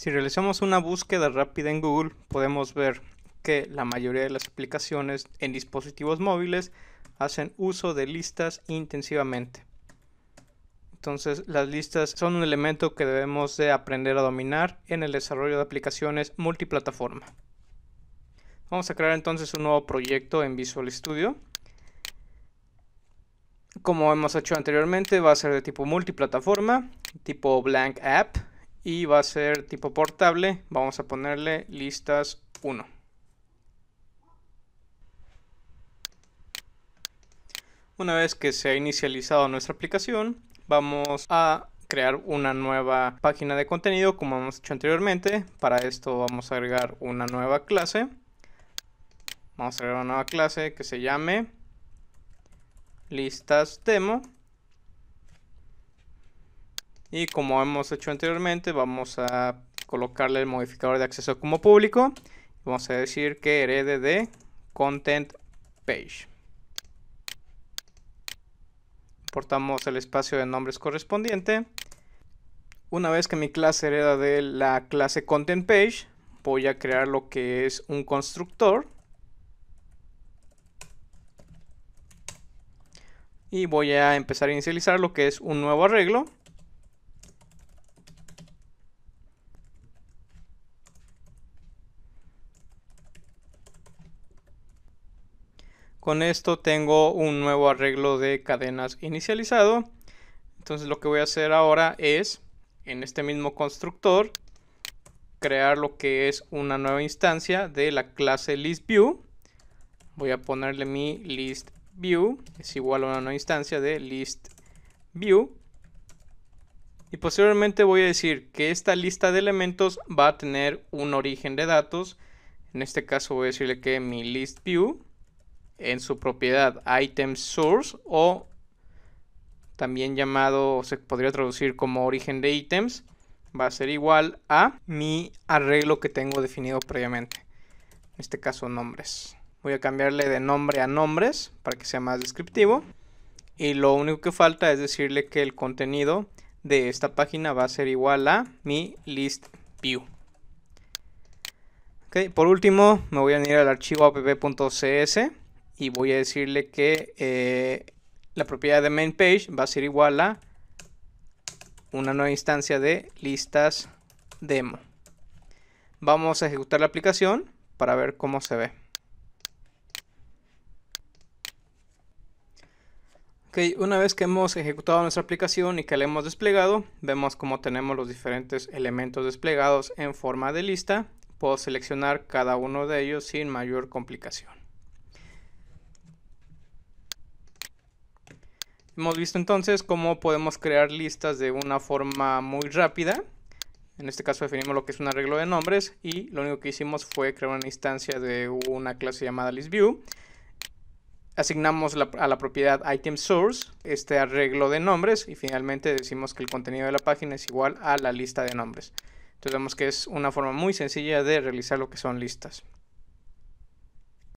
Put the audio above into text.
Si realizamos una búsqueda rápida en Google, podemos ver que la mayoría de las aplicaciones en dispositivos móviles hacen uso de listas intensivamente. Entonces las listas son un elemento que debemos de aprender a dominar en el desarrollo de aplicaciones multiplataforma. Vamos a crear entonces un nuevo proyecto en Visual Studio. Como hemos hecho anteriormente va a ser de tipo multiplataforma, tipo blank app y va a ser tipo portable. Vamos a ponerle listas 1. Una vez que se ha inicializado nuestra aplicación, vamos a crear una nueva página de contenido como hemos hecho anteriormente. Para esto vamos a agregar una nueva clase. Vamos a agregar una nueva clase que se llame listas demo y como hemos hecho anteriormente, vamos a colocarle el modificador de acceso como público. Vamos a decir que herede de content page. Importamos el espacio de nombres correspondiente. Una vez que mi clase hereda de la clase content page, voy a crear lo que es un constructor. Y voy a empezar a inicializar lo que es un nuevo arreglo. Con esto tengo un nuevo arreglo de cadenas inicializado. Entonces lo que voy a hacer ahora es, en este mismo constructor, crear lo que es una nueva instancia de la clase ListView. Voy a ponerle mi ListView, es igual a una nueva instancia de ListView. Y posteriormente voy a decir que esta lista de elementos va a tener un origen de datos. En este caso voy a decirle que mi ListView en su propiedad item source o también llamado, se podría traducir como origen de ítems, va a ser igual a mi arreglo que tengo definido previamente. En este caso, nombres. Voy a cambiarle de nombre a nombres para que sea más descriptivo. Y lo único que falta es decirle que el contenido de esta página va a ser igual a mi list view. Okay, por último, me voy a ir al archivo app.cs y voy a decirle que eh, la propiedad de main page va a ser igual a una nueva instancia de listas demo. Vamos a ejecutar la aplicación para ver cómo se ve. una vez que hemos ejecutado nuestra aplicación y que la hemos desplegado, vemos cómo tenemos los diferentes elementos desplegados en forma de lista. Puedo seleccionar cada uno de ellos sin mayor complicación. Hemos visto entonces cómo podemos crear listas de una forma muy rápida. En este caso definimos lo que es un arreglo de nombres y lo único que hicimos fue crear una instancia de una clase llamada listView. Asignamos a la propiedad itemSource este arreglo de nombres y finalmente decimos que el contenido de la página es igual a la lista de nombres. Entonces vemos que es una forma muy sencilla de realizar lo que son listas.